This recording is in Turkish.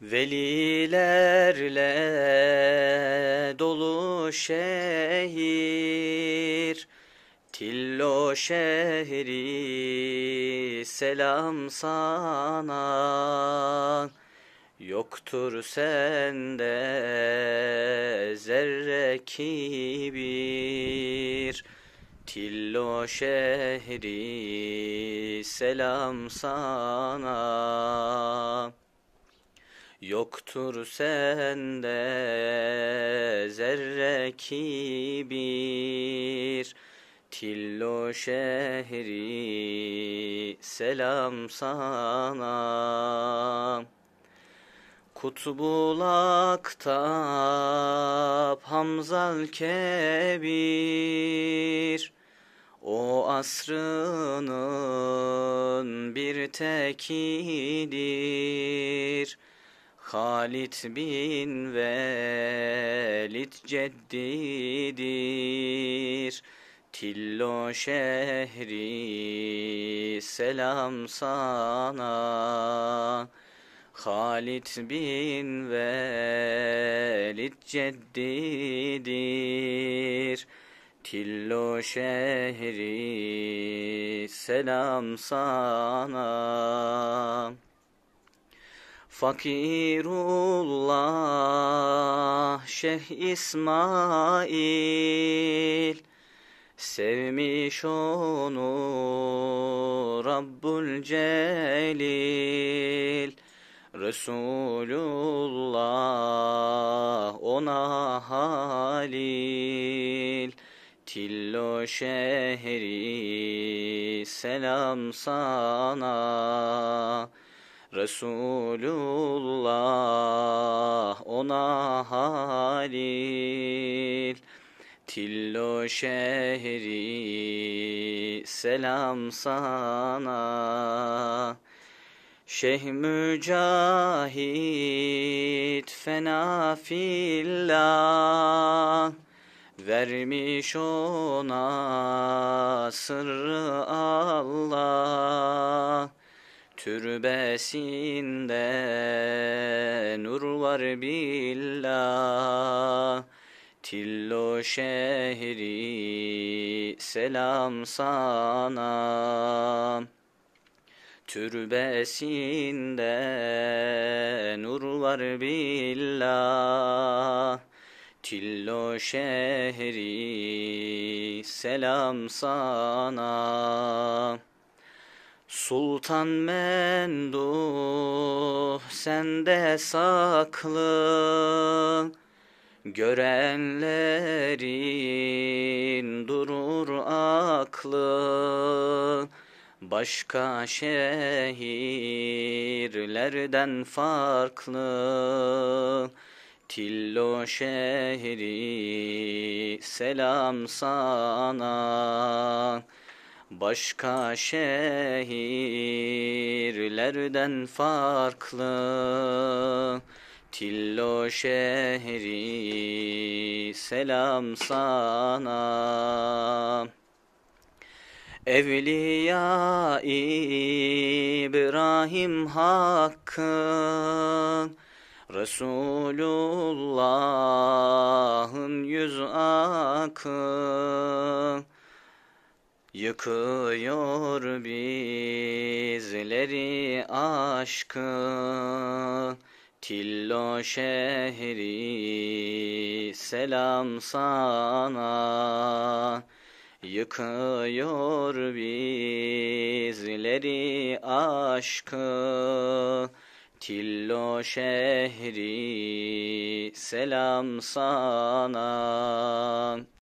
Velilerle dolu şehir, Tillo şehri selam sana, Yoktur sende zerre kibir, Tillo şehri selam sana. Yoktur sende zerre kibir Tillo şehri selam sana Kutbulakta Hamzal Kebir O asrının bir tekidir Halit bin Velid ceddidir. Tillo şehri selam sana. Halit bin Velid ceddidir. Tillo şehri selam sana. Fakirullah Şeyh İsmail Sevmiş onu Rabbul Celil Resulullah ona halil Tillo şehri selam sana Resulullah ona halil Tillo şehri selam sana Şeyh Mücahit fena fillah Vermiş ona sırrı Allah Türbesinde nur var billah Tillo şehri selam sana Türbesinde nur var billah Tillo şehri selam sana Sultan Menduh sende saklı Görenlerin durur aklı Başka şehirlerden farklı Tillo şehri selam sana Başka şehirlerden farklı Tillo şehri selam sana Evliya İbrahim Hakkın Resulullah'ın yüz akı Yıkıyor bizleri aşkın Tillo şehri selam sana Yıkıyor bizleri aşkın Tillo şehri selam sana